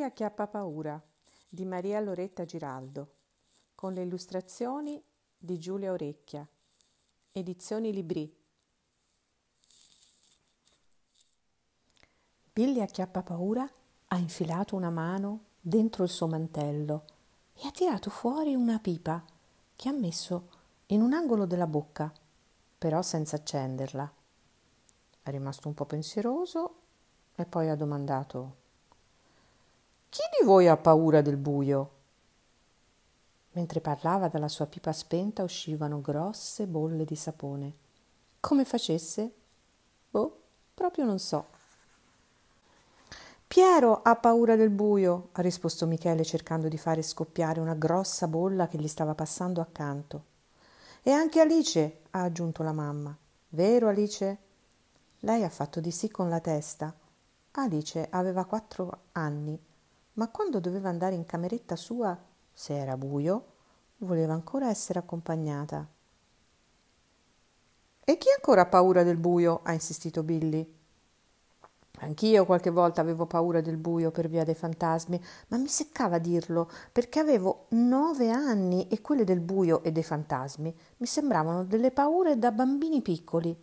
Cecilia acchiappa paura di Maria Loretta Giraldo con le illustrazioni di Giulia Orecchia Edizioni Libri Billy acchiappa paura ha infilato una mano dentro il suo mantello e ha tirato fuori una pipa che ha messo in un angolo della bocca, però senza accenderla. È rimasto un po' pensieroso e poi ha domandato chi di voi ha paura del buio? Mentre parlava dalla sua pipa spenta uscivano grosse bolle di sapone. Come facesse? Boh, proprio non so. Piero ha paura del buio, ha risposto Michele cercando di fare scoppiare una grossa bolla che gli stava passando accanto. E anche Alice, ha aggiunto la mamma. Vero Alice? Lei ha fatto di sì con la testa. Alice aveva quattro anni ma quando doveva andare in cameretta sua, se era buio, voleva ancora essere accompagnata. E chi ancora ha paura del buio? ha insistito Billy. Anch'io qualche volta avevo paura del buio per via dei fantasmi, ma mi seccava dirlo perché avevo nove anni e quelle del buio e dei fantasmi mi sembravano delle paure da bambini piccoli.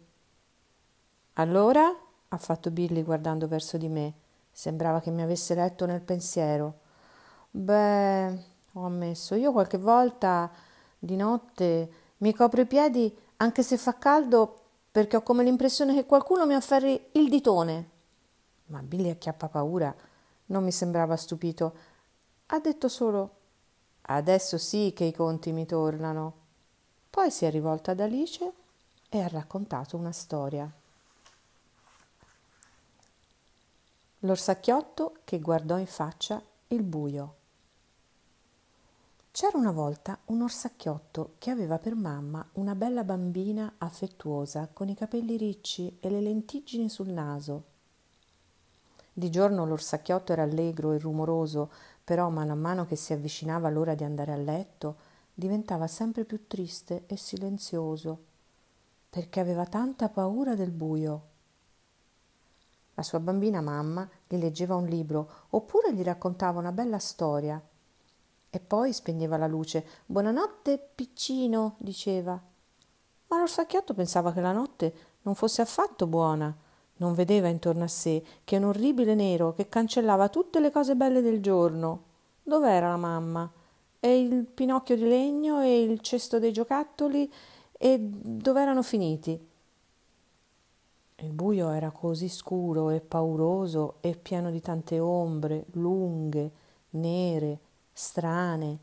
Allora? ha fatto Billy guardando verso di me. Sembrava che mi avesse letto nel pensiero. Beh, ho ammesso, io qualche volta di notte mi copro i piedi anche se fa caldo perché ho come l'impressione che qualcuno mi afferri il ditone. Ma Billy acchiappa paura. Non mi sembrava stupito. Ha detto solo Adesso sì che i conti mi tornano. Poi si è rivolta ad Alice e ha raccontato una storia. l'orsacchiotto che guardò in faccia il buio. C'era una volta un orsacchiotto che aveva per mamma una bella bambina affettuosa con i capelli ricci e le lentiggini sul naso. Di giorno l'orsacchiotto era allegro e rumoroso, però man mano che si avvicinava l'ora di andare a letto diventava sempre più triste e silenzioso, perché aveva tanta paura del buio. La sua bambina mamma gli leggeva un libro oppure gli raccontava una bella storia. E poi spegneva la luce. Buonanotte, piccino, diceva. Ma lo pensava che la notte non fosse affatto buona. Non vedeva intorno a sé che un orribile nero che cancellava tutte le cose belle del giorno. Dov'era la mamma? E il pinocchio di legno e il cesto dei giocattoli? E dove erano finiti? Il buio era così scuro e pauroso e pieno di tante ombre lunghe, nere, strane,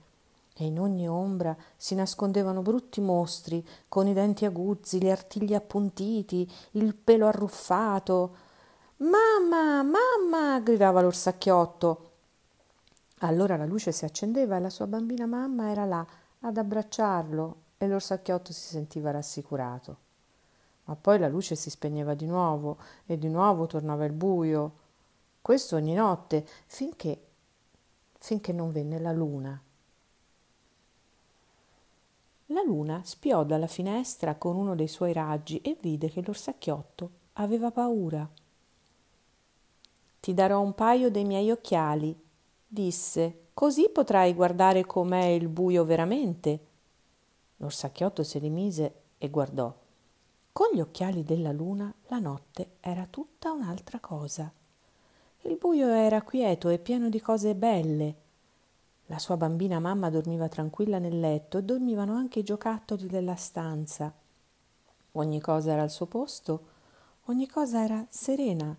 e in ogni ombra si nascondevano brutti mostri con i denti aguzzi, gli artigli appuntiti, il pelo arruffato. Mamma, mamma! gridava l'orsacchiotto. Allora la luce si accendeva e la sua bambina mamma era là ad abbracciarlo e l'orsacchiotto si sentiva rassicurato ma poi la luce si spegneva di nuovo e di nuovo tornava il buio. Questo ogni notte, finché, finché non venne la luna. La luna spiò dalla finestra con uno dei suoi raggi e vide che l'orsacchiotto aveva paura. Ti darò un paio dei miei occhiali, disse, così potrai guardare com'è il buio veramente. L'orsacchiotto si rimise e guardò. Con gli occhiali della luna la notte era tutta un'altra cosa. Il buio era quieto e pieno di cose belle. La sua bambina mamma dormiva tranquilla nel letto e dormivano anche i giocattoli della stanza. Ogni cosa era al suo posto, ogni cosa era serena.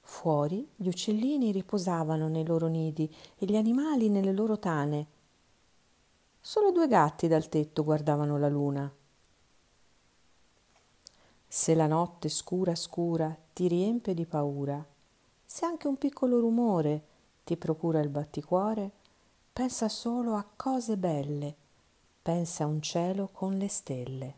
Fuori gli uccellini riposavano nei loro nidi e gli animali nelle loro tane. Solo due gatti dal tetto guardavano la luna. Se la notte scura scura ti riempie di paura, se anche un piccolo rumore ti procura il batticuore, pensa solo a cose belle, pensa a un cielo con le stelle.